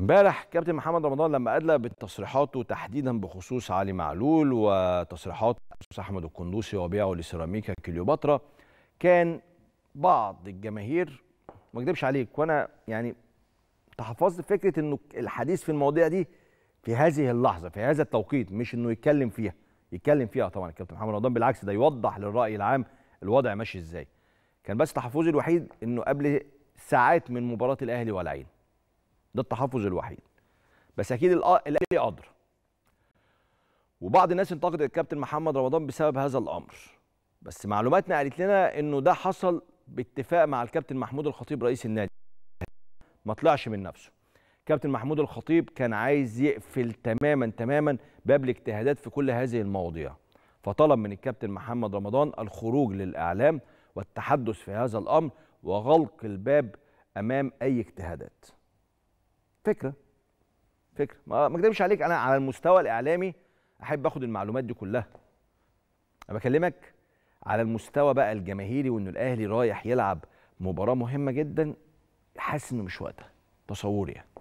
امبارح كابتن محمد رمضان لما ادلى بتصريحاته تحديدا بخصوص علي معلول وتصريحات احمد القندوسي وبيعه لسيراميكا كليوباترا كان بعض الجماهير ما اكذبش عليك وانا يعني تحفظت فكره انه الحديث في المواضيع دي في هذه اللحظه في هذا التوقيت مش انه يتكلم فيها يتكلم فيها طبعا الكابتن محمد رمضان بالعكس ده يوضح للراي العام الوضع ماشي ازاي كان بس تحفظي الوحيد انه قبل ساعات من مباراه الاهلي والعين ده التحفظ الوحيد بس اكيد الاهلي آه، قدر وبعض الناس انتقدت الكابتن محمد رمضان بسبب هذا الامر بس معلوماتنا قالت لنا انه ده حصل باتفاق مع الكابتن محمود الخطيب رئيس النادي ما طلعش من نفسه كابتن محمود الخطيب كان عايز يقفل تماما تماما باب الاجتهادات في كل هذه المواضيع فطلب من الكابتن محمد رمضان الخروج للاعلام والتحدث في هذا الامر وغلق الباب امام اي اجتهادات فكره فكره ما اكدبش عليك انا على المستوى الاعلامي احب اخد المعلومات دي كلها انا بكلمك على المستوى بقى الجماهيري وانه الاهلي رايح يلعب مباراه مهمه جدا حاسس انه مش وقتها تصوري يعني